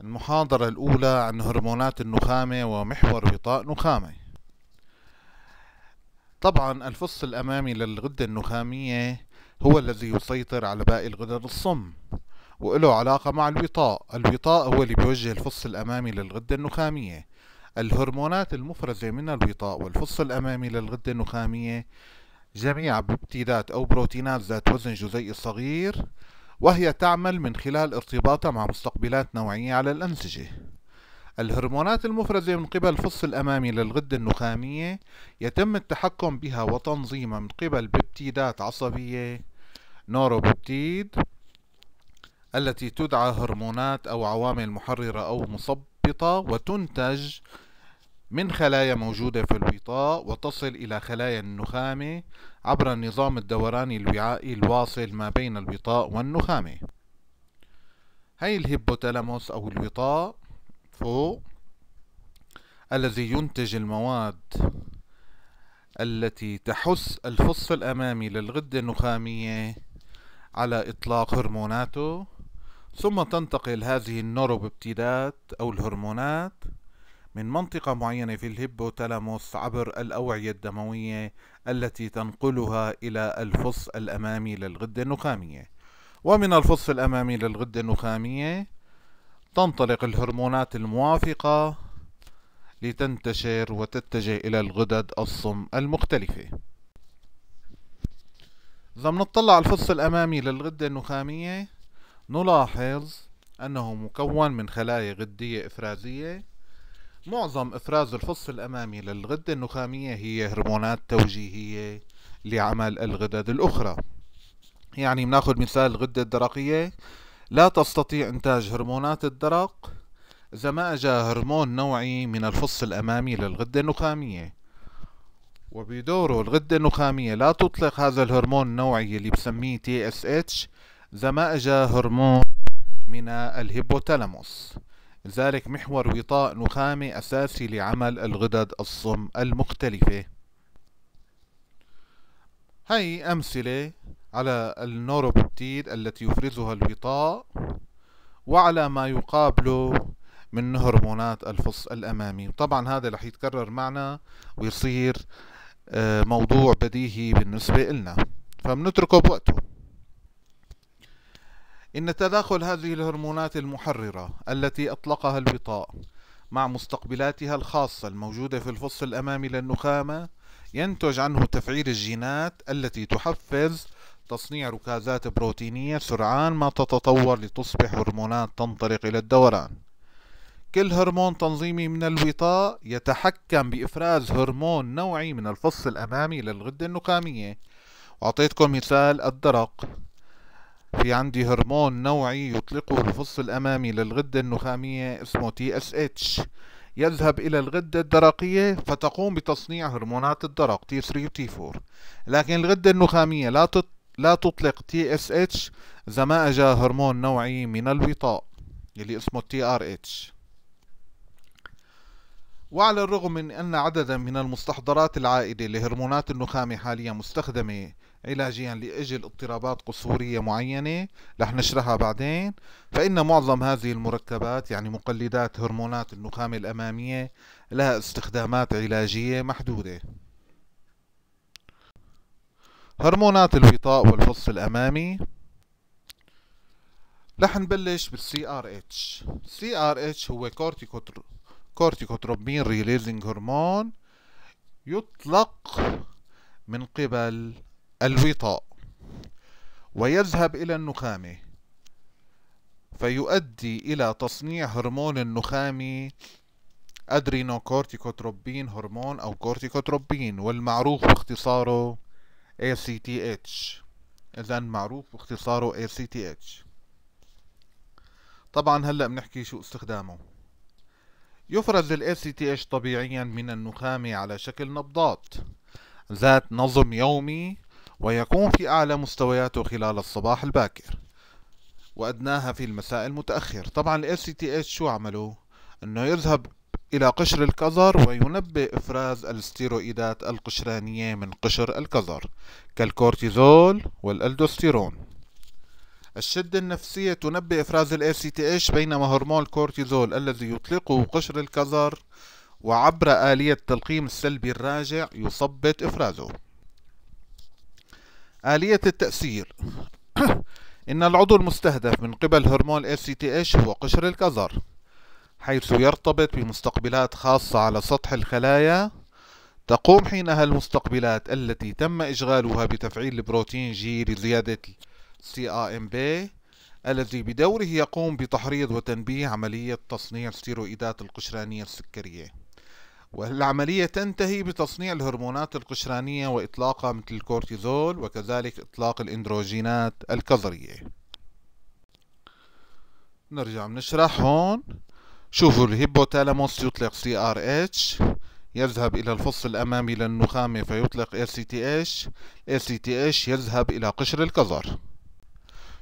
المحاضرة الأولى عن هرمونات النخامة ومحور غطاء نخامة طبعا الفص الأمامي للغدة النخامية هو الذي يسيطر على باقي الغدد الصم وله علاقة مع الوطاء الوطاء هو اللي بيوجه الفص الأمامي للغدة النخامية الهرمونات المفرزة من الوطاء والفص الأمامي للغدة النخامية جميع ببتيدات أو بروتينات ذات وزن جزيئي صغير وهي تعمل من خلال ارتباطها مع مستقبلات نوعية على الأنسجة الهرمونات المفرزة من قبل الفص الأمامي للغدة النخامية يتم التحكم بها وتنظيمها من قبل ببتيدات عصبية نوروبتيد التي تدعى هرمونات أو عوامل محررة أو مثبطة وتنتج من خلايا موجودة في الوطاء وتصل إلى خلايا النخامة عبر النظام الدوراني الوعائي الواصل ما بين الوطاء والنخامة هي الهيبوتالاموس أو الوطاء فوق الذي ينتج المواد التي تحث الفص الأمامي للغدة النخامية على إطلاق هرموناته ثم تنتقل هذه النوروبيبتيدات أو الهرمونات من منطقة معينة في الهيبوتالاموس عبر الأوعية الدموية التي تنقلها إلى الفص الأمامي للغدة النخامية ومن الفص الأمامي للغدة النخامية تنطلق الهرمونات الموافقة لتنتشر وتتجه إلى الغدد الصم المختلفة إذا بنطلع على الفص الأمامي للغدة النخامية نلاحظ أنه مكون من خلايا غدية إفرازية معظم إفراز الفص الأمامي للغدة النخامية هي هرمونات توجيهية لعمل الغدد الأخرى يعني بناخذ مثال الغدة الدرقية لا تستطيع إنتاج هرمونات الدرق إذا ما اجى هرمون نوعي من الفص الأمامي للغدة النخامية وبدوره الغدة النخامية لا تطلق هذا الهرمون النوعي اللي بسميه TSH إذا ما أجا هرمون من الهيبوتالاموس لذلك محور وطاء نخامي أساسي لعمل الغدد الصم المختلفة هاي أمثلة على النوروبتيد التي يفرزها الوطاء وعلى ما يقابله من هرمونات الفص الأمامي طبعا هذا رح يتكرر معنا ويصير آه، موضوع بديهي بالنسبة إلنا فمنتركه بوقته إن تداخل هذه الهرمونات المحررة التي أطلقها الوطاء مع مستقبلاتها الخاصة الموجودة في الفص الأمامي للنخامة ينتج عنه تفعيل الجينات التي تحفز تصنيع ركازات بروتينية سرعان ما تتطور لتصبح هرمونات تنطلق إلى الدوران كل هرمون تنظيمي من الوطاء يتحكم بإفراز هرمون نوعي من الفص الأمامي للغدة النخامية وأعطيتكم مثال الدرق في عندي هرمون نوعي يطلقه الفص الأمامي للغدة النخامية اسمه TSH يذهب إلى الغدة الدرقية فتقوم بتصنيع هرمونات الدرق T3 وتي 4 لكن الغدة النخامية لا لا تطلق TSH إذا ما أجا هرمون نوعي من الوطاء اللي اسمه TRH وعلى الرغم من أن عددا من المستحضرات العائدة لهرمونات النخامة حاليا مستخدمة علاجيا لأجل اضطرابات قصورية معينة رح نشرحها بعدين فإن معظم هذه المركبات يعني مقلدات هرمونات النخامة الأمامية لها استخدامات علاجية محدودة هرمونات الوطاء والفص الأمامي رح نبلش بالسي ار اتش سي ار اتش هو كورتيكوتروبين ريليزنج هرمون يطلق من قبل الوطاء ويذهب إلى النخامة فيؤدي إلى تصنيع هرمون النخامي كورتيكوتروبين هرمون أو كورتيكوتروبين والمعروف باختصاره ACTH إذا معروف باختصاره ACTH طبعا هلأ بنحكي شو استخدامه يفرز ال ACTH طبيعيا من النخامة على شكل نبضات ذات نظم يومي ويكون في أعلى مستوياته خلال الصباح الباكر وأدناها في المساء المتأخر طبعا الـ SCTH شو عملوا؟ أنه يذهب إلى قشر الكظر وينبئ إفراز الستيرويدات القشرانية من قشر الكظر كالكورتيزول والألدوستيرون الشدة النفسية تنبئ إفراز الـ ACTH بينما هرمون الكورتيزول الذي يطلقه قشر الكظر وعبر آلية تلقيم السلبي الراجع يثبت إفرازه آلية التأثير إن العضو المستهدف من قبل هرمون FCTH هو قشر الكظر حيث يرتبط بمستقبلات خاصة على سطح الخلايا تقوم حينها المستقبلات التي تم إشغالها بتفعيل البروتين جي لزيادة CAMB الذي بدوره يقوم بتحريض وتنبيه عملية تصنيع ستيرويدات القشرانية السكرية والعملية تنتهي بتصنيع الهرمونات القشرانية وإطلاقها مثل الكورتيزول وكذلك إطلاق الإندروجينات الكظرية نرجع نشرح هون شوفوا الهيبوتالاموس يطلق سي ار اتش يذهب إلى الفص الأمامي للنخامة فيطلق ار سي تي اتش ار سي تي اتش يذهب إلى قشر الكظر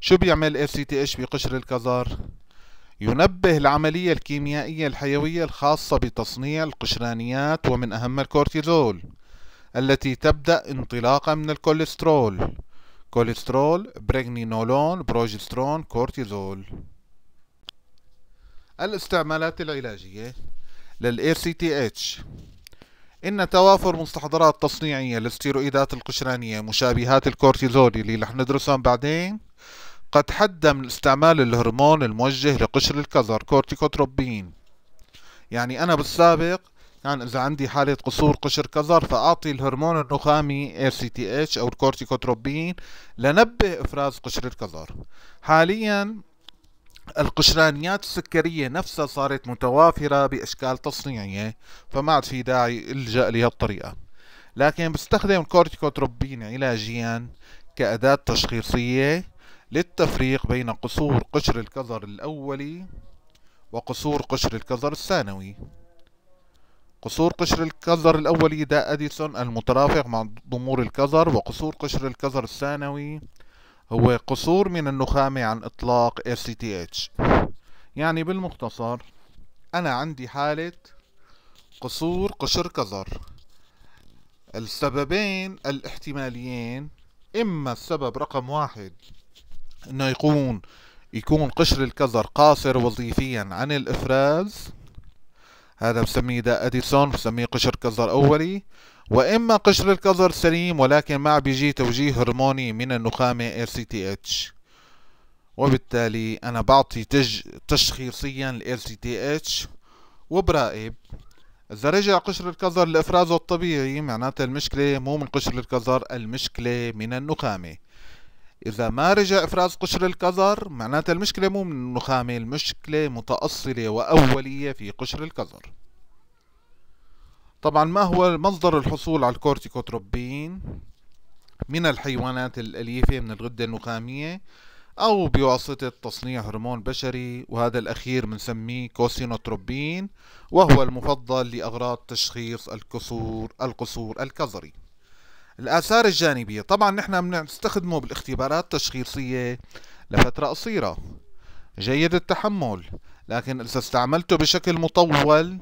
شو بيعمل ار سي تي اتش بقشر الكظر ينبه العملية الكيميائية الحيوية الخاصة بتصنيع القشرانيات ومن أهم الكورتيزول التي تبدأ انطلاقا من الكوليسترول كوليسترول بريغنينولون بروجسترون كورتيزول الاستعمالات العلاجية لل ACTH إن توافر مستحضرات تصنيعية للستيرويدات القشرانية مشابهات الكورتيزول اللي رح ندرسهم بعدين قد حد من استعمال الهرمون الموجه لقشر الكظر كورتيكوتروبين يعني أنا بالسابق يعني إذا عندي حالة قصور قشر كظر فأعطي الهرمون النخامي اتش أو الكورتيكوتروبين لنبه إفراز قشر الكظر حاليا القشرانيات السكرية نفسها صارت متوافرة بأشكال تصنيعية فما عاد في داعي إلجأ لهالطريقة لكن بستخدم الكورتيكوتروبين علاجيا كأداة تشخيصية للتفريق بين قصور قشر الكظر الأولي وقصور قشر الكظر الثانوي قصور قشر الكظر الأولي ده أديسون المترافق مع ضمور الكظر وقصور قشر الكظر الثانوي هو قصور من النخامة عن إطلاق SCTH يعني بالمختصر أنا عندي حالة قصور قشر كظر السببين الاحتماليين إما السبب رقم واحد انه يكون يكون قشر الكظر قاصر وظيفيا عن الافراز هذا بسميه ده اديسون بسميه قشر كظر اولي واما قشر الكظر سليم ولكن مع بيجي توجيه هرموني من النخامه اتش وبالتالي انا بعطي تج تشخيصيا ال اتش وبراقب اذا رجع قشر الكظر لافرازه الطبيعي معناتها المشكله مو من قشر الكظر المشكله من النخامه إذا ما رجع إفراز قشر القذر معناتها المشكلة مو من النخامة المشكلة متأصلة وأولية في قشر القذر طبعا ما هو مصدر الحصول على الكورتيكوتروبين من الحيوانات الأليفة من الغدة النخامية أو بواسطة تصنيع هرمون بشري وهذا الأخير بنسميه كوسينوتروبين وهو المفضل لأغراض تشخيص الكسور القصور الكظري الآثار الجانبية طبعا نحن بنستخدمه بالاختبارات التشخيصية لفترة قصيرة جيد التحمل لكن إذا استعملته بشكل مطول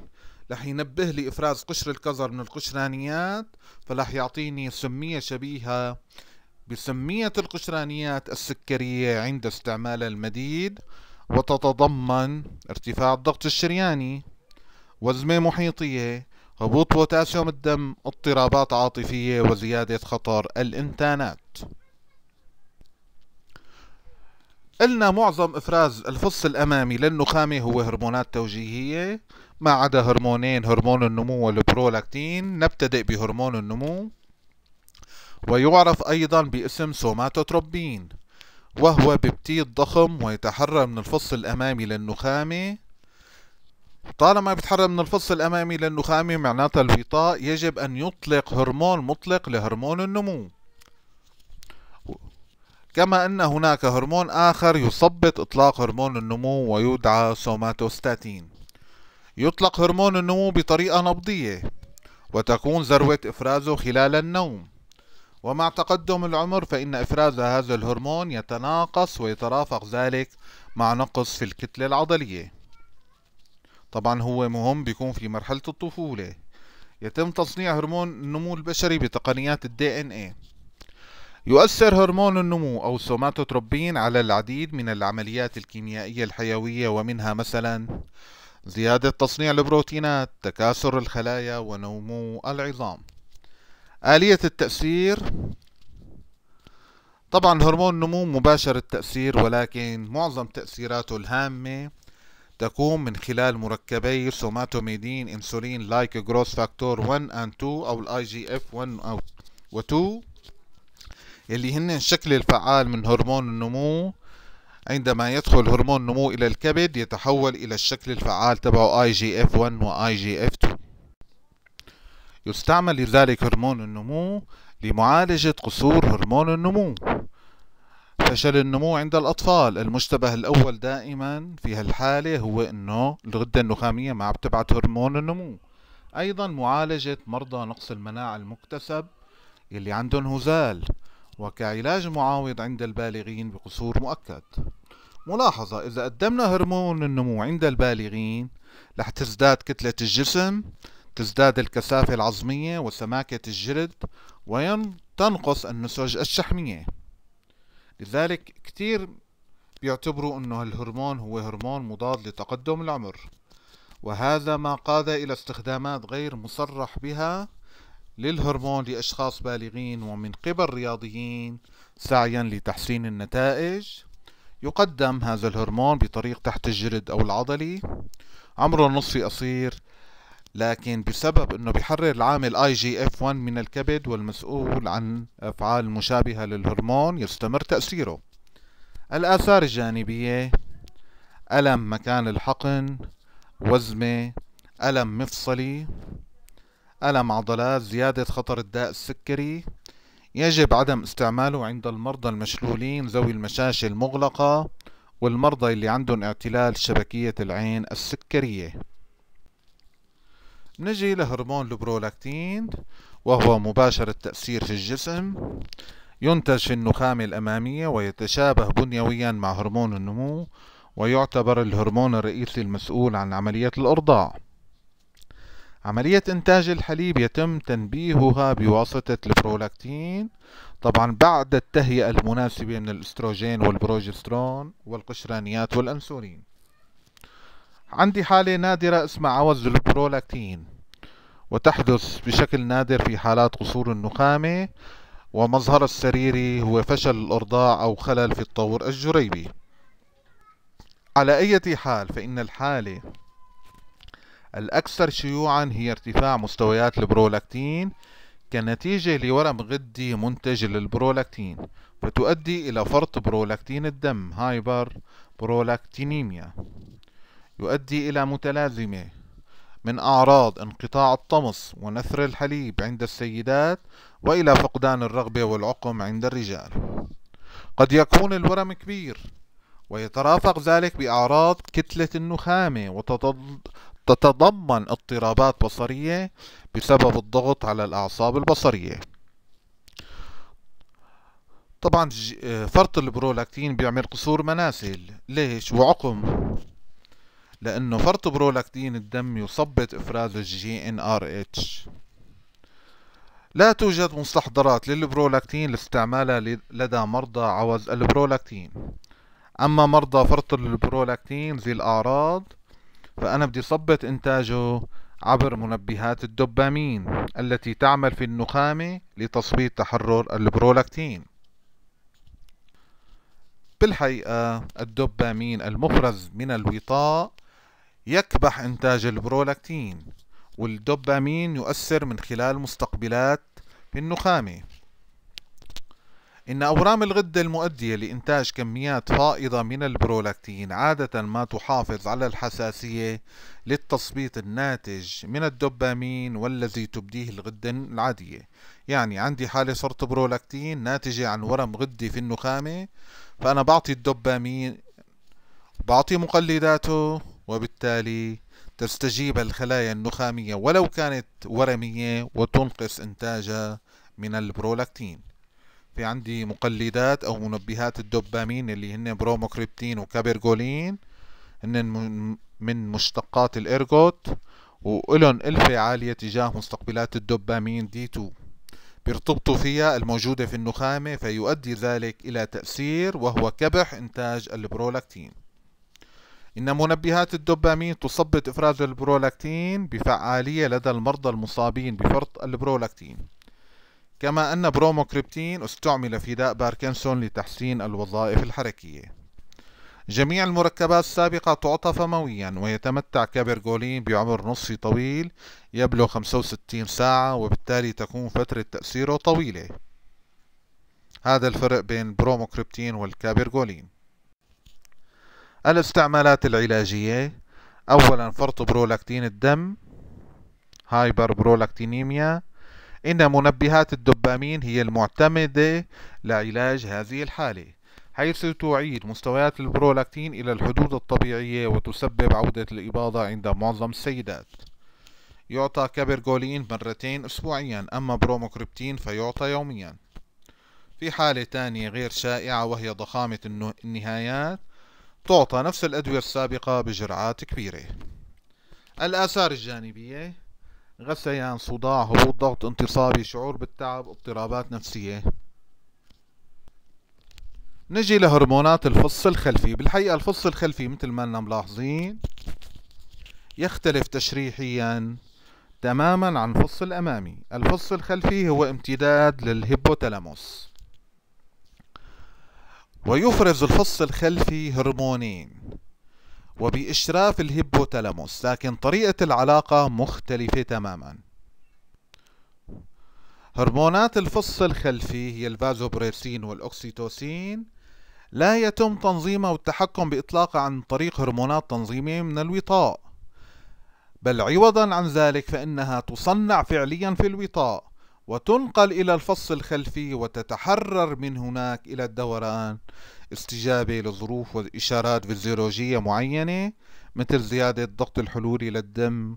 رح ينبه لي إفراز قشر الكظر من القشرانيات فلح يعطيني سمية شبيهة بسمية القشرانيات السكرية عند استعمال المديد وتتضمن ارتفاع الضغط الشرياني وزمة محيطية هبوط بوتاسيوم الدم اضطرابات عاطفية وزيادة خطر الانتانات قلنا معظم افراز الفص الامامي للنخامة هو هرمونات توجيهية ما عدا هرمونين هرمون النمو والبرولاكتين نبتدئ بهرمون النمو ويعرف ايضا باسم سوماتوتروبين وهو بيبتيد ضخم ويتحرر من الفص الامامي للنخامة طالما بيتحرر من الفص الأمامي للنخامي معناتها الوطاء يجب أن يطلق هرمون مطلق لهرمون النمو كما أن هناك هرمون آخر يثبط إطلاق هرمون النمو ويدعى سوماتوستاتين يطلق هرمون النمو بطريقة نبضية وتكون ذروة إفرازه خلال النوم ومع تقدم العمر فإن إفراز هذا الهرمون يتناقص ويترافق ذلك مع نقص في الكتلة العضلية طبعا هو مهم بيكون في مرحلة الطفولة يتم تصنيع هرمون النمو البشري بتقنيات الـ ان إيه. يؤثر هرمون النمو أو السوماتوتروبين على العديد من العمليات الكيميائية الحيوية ومنها مثلا زيادة تصنيع البروتينات تكاثر الخلايا ونمو العظام آلية التأثير طبعا هرمون النمو مباشر التأثير ولكن معظم تأثيراته الهامة تقوم من خلال مركبي سوماتوميدين انسولين لايك جروس فاكتور 1 اند 2 او الاي جي اف 1 و2 اللي هن الشكل الفعال من هرمون النمو عندما يدخل هرمون النمو الى الكبد يتحول الى الشكل الفعال تبعه اي جي اف 1 واي جي اف 2 يستعمل لذلك هرمون النمو لمعالجة قصور هرمون النمو فشل النمو عند الأطفال المشتبه الأول دائما في هالحالة هو أنه الغدة النخامية ما عم هرمون النمو أيضا معالجة مرضى نقص المناعة المكتسب اللي عندهم هزال وكعلاج معاوض عند البالغين بقصور مؤكد ملاحظة إذا قدمنا هرمون النمو عند البالغين رح تزداد كتلة الجسم تزداد الكثافة العظمية وسماكة الجلد تنقص النسج الشحمية لذلك كتير بيعتبروا أنه الهرمون هو هرمون مضاد لتقدم العمر وهذا ما قاد إلى استخدامات غير مصرح بها للهرمون لأشخاص بالغين ومن قبل رياضيين سعيا لتحسين النتائج يقدم هذا الهرمون بطريق تحت الجلد أو العضلي عمره نصفي قصير لكن بسبب انه بيحرر العامل اي جي اف 1 من الكبد والمسؤول عن افعال مشابهه للهرمون يستمر تاثيره الاثار الجانبيه الم مكان الحقن وزمه الم مفصلي الم عضلات زياده خطر الداء السكري يجب عدم استعماله عند المرضى المشلولين ذوي المشاشه المغلقه والمرضى اللي عندهم اعتلال شبكيه العين السكريه بنجي لهرمون البرولاكتين وهو مباشر التأثير في الجسم ينتج في النخامة الأمامية ويتشابه بنيويا مع هرمون النمو ويعتبر الهرمون الرئيسي المسؤول عن عملية الإرضاع عملية إنتاج الحليب يتم تنبيهها بواسطة البرولاكتين طبعا بعد التهيئة المناسبة من الأستروجين والبروجسترون والقشرانيات والأنسولين عندي حالة نادرة اسمها عوز البرولاكتين وتحدث بشكل نادر في حالات قصور النخامة ومظهر السريري هو فشل الإرضاع أو خلل في الطور الجريبي على أي حال فإن الحالة الأكثر شيوعا هي ارتفاع مستويات البرولاكتين كنتيجة لورم غدي منتج للبرولاكتين فتؤدي إلى فرط برولاكتين الدم هايبر برولاكتينيميا يؤدي إلى متلازمة من أعراض انقطاع الطمس ونثر الحليب عند السيدات وإلى فقدان الرغبة والعقم عند الرجال قد يكون الورم كبير ويترافق ذلك بأعراض كتلة النخامة وتتضمن اضطرابات بصرية بسبب الضغط على الأعصاب البصرية طبعا فرط البرولاكتين بيعمل قصور مناسل ليش وعقم لأنه فرط برولاكتين الدم يثبط إفراز الجي إن آر اتش لا توجد مستحضرات للبرولاكتين لاستعمالها لدى مرضى عوز البرولاكتين أما مرضى فرط البرولاكتين ذي الأعراض فأنا بدي صبت إنتاجه عبر منبهات الدوبامين التي تعمل في النخامة لتثبيط تحرر البرولاكتين بالحقيقة الدوبامين المفرز من الوطاء يكبح إنتاج البرولاكتين والدوبامين يؤثر من خلال مستقبلات في النخامة إن أورام الغدة المؤدية لإنتاج كميات فائضة من البرولاكتين عادة ما تحافظ على الحساسية للتثبيط الناتج من الدوبامين والذي تبديه الغدة العادية يعني عندي حالة صرت برولاكتين ناتجة عن ورم غدي في النخامة فأنا بعطي الدوبامين بعطي مقلداته وبالتالي تستجيب الخلايا النخامية ولو كانت ورمية وتنقص إنتاجها من البرولاكتين في عندي مقلدات أو منبهات الدوبامين اللي هن بروموكريبتين وكابيرغولين هن من مشتقات الإرجوت وإلهم ألفة عالية تجاه مستقبلات الدوبامين دي 2 بيرتبطوا فيها الموجودة في النخامة فيؤدي ذلك إلى تأثير وهو كبح إنتاج البرولاكتين إن منبهات الدوبامين تثبط إفراز البرولاكتين بفعالية لدى المرضى المصابين بفرط البرولاكتين كما أن بروموكريبتين استعمل في داء باركنسون لتحسين الوظائف الحركية جميع المركبات السابقة تعطى فمويا ويتمتع كابرغولين بعمر نصفي طويل يبلغ 65 ساعة وبالتالي تكون فترة تأثيره طويلة هذا الفرق بين بروموكريبتين والكابرغولين الاستعمالات العلاجية أولا فرط برولاكتين الدم هايبر برولاكتينيميا إن منبهات الدوبامين هي المعتمدة لعلاج هذه الحالة حيث تعيد مستويات البرولاكتين إلى الحدود الطبيعية وتسبب عودة الإباضة عند معظم السيدات يعطى كابرغولين مرتين أسبوعيا أما بروموكريبتين فيعطى يوميا في حالة تانية غير شائعة وهي ضخامة النهايات تعطى نفس الأدوية السابقة بجرعات كبيرة الآثار الجانبية غثيان صداع هبوط ضغط انتصابي شعور بالتعب اضطرابات نفسية نجي لهرمونات الفص الخلفي بالحقيقة الفص الخلفي مثل ما ملاحظين يختلف تشريحيا تماما عن الفص الأمامي الفص الخلفي هو امتداد للهيبوتالاموس ويفرز الفص الخلفي هرمونين وبإشراف الهيبوتالاموس لكن طريقة العلاقة مختلفة تماما هرمونات الفص الخلفي هي الفازوبريسين والأكسيتوسين لا يتم تنظيمها والتحكم بإطلاقها عن طريق هرمونات تنظيمية من الوطاء بل عوضا عن ذلك فإنها تصنع فعليا في الوطاء وتنقل إلى الفص الخلفي وتتحرر من هناك إلى الدوران استجابة لظروف وإشارات فيزيولوجية معينة مثل زيادة الضغط الحلولي للدم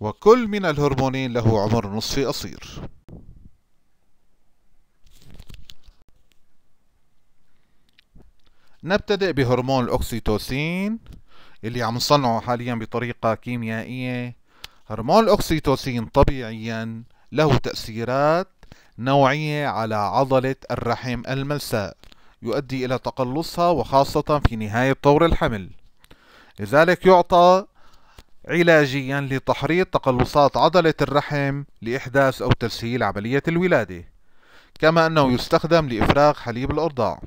وكل من الهرمونين له عمر نصفي قصير نبتدئ بهرمون الأكسيتوسين اللي عم نصنعه حاليا بطريقة كيميائية هرمون الأكسيتوسين طبيعيا له تأثيرات نوعية على عضلة الرحم الملساء يؤدي إلى تقلصها وخاصة في نهاية طور الحمل لذلك يعطى علاجيا لتحريض تقلصات عضلة الرحم لإحداث أو تسهيل عملية الولادة كما أنه يستخدم لإفراغ حليب الأرضاع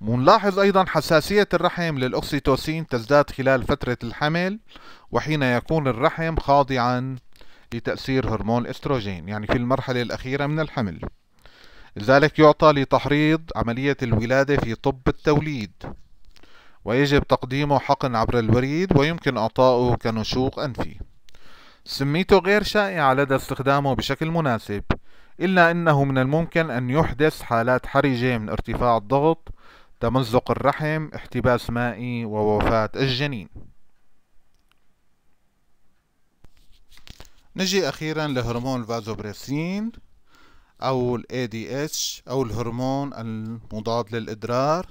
منلاحظ أيضا حساسية الرحم للأكسيتوسين تزداد خلال فترة الحمل وحين يكون الرحم خاضعا لتأثير هرمون الإستروجين يعني في المرحلة الأخيرة من الحمل لذلك يعطى لتحريض عملية الولادة في طب التوليد ويجب تقديمه حقن عبر الوريد ويمكن إعطاؤه كنشوق أنفي سميته غير شائعة لدى استخدامه بشكل مناسب إلا أنه من الممكن أن يحدث حالات حرجة من ارتفاع الضغط تمزق الرحم احتباس مائي ووفاة الجنين نجي أخيرا لهرمون الفازوبريسين أو ال ADH أو الهرمون المضاد للإدرار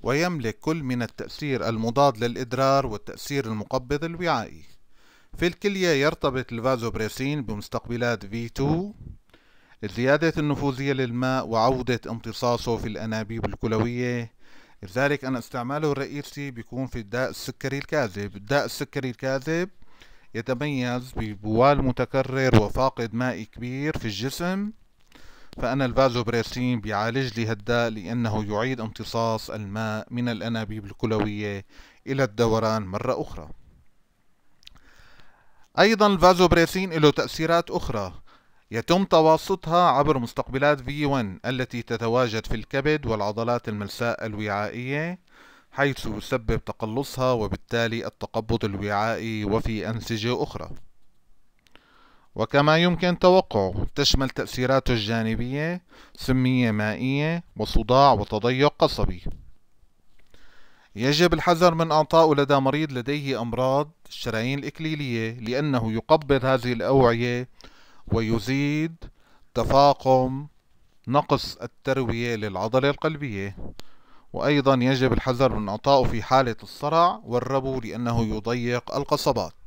ويملك كل من التأثير المضاد للإدرار والتأثير المقبض الوعائي في الكلية يرتبط الفازوبريسين بمستقبلات V2 زيادة النفوذية للماء وعودة امتصاصه في الأنابيب الكلوية لذلك أنا استعماله الرئيسي بيكون في الداء السكري الكاذب الداء السكري الكاذب يتميز ببوال متكرر وفاقد مائي كبير في الجسم فأنا الفازوبريسين بيعالج لي هالداء لأنه يعيد امتصاص الماء من الأنابيب الكلوية إلى الدوران مرة أخرى أيضا الفازوبريسين له تأثيرات أخرى يتم تواصلها عبر مستقبلات V1 التي تتواجد في الكبد والعضلات الملساء الوعائية حيث يسبب تقلصها وبالتالي التقبض الوعائي وفي أنسجة أخرى وكما يمكن توقعه تشمل تأثيراته الجانبية سمية مائية وصداع وتضيق قصبي يجب الحذر من أعطائه لدى مريض لديه أمراض الشرايين الإكليلية لأنه يقبض هذه الأوعية ويزيد تفاقم نقص التروية للعضلة القلبية وأيضا يجب الحذر من أعطائه في حالة الصرع والربو لأنه يضيق القصبات